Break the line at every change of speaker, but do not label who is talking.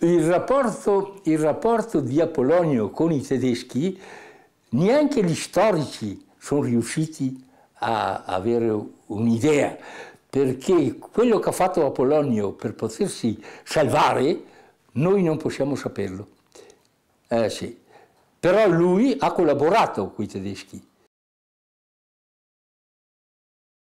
il rapporto, il rapporto di Apollonio con i tedeschi, neanche gli storici sono riusciti a avere un'idea, perché quello che ha fatto Apollonio per potersi salvare, noi non possiamo saperlo. Eh, sì. Però lui ha collaborato con i tedeschi.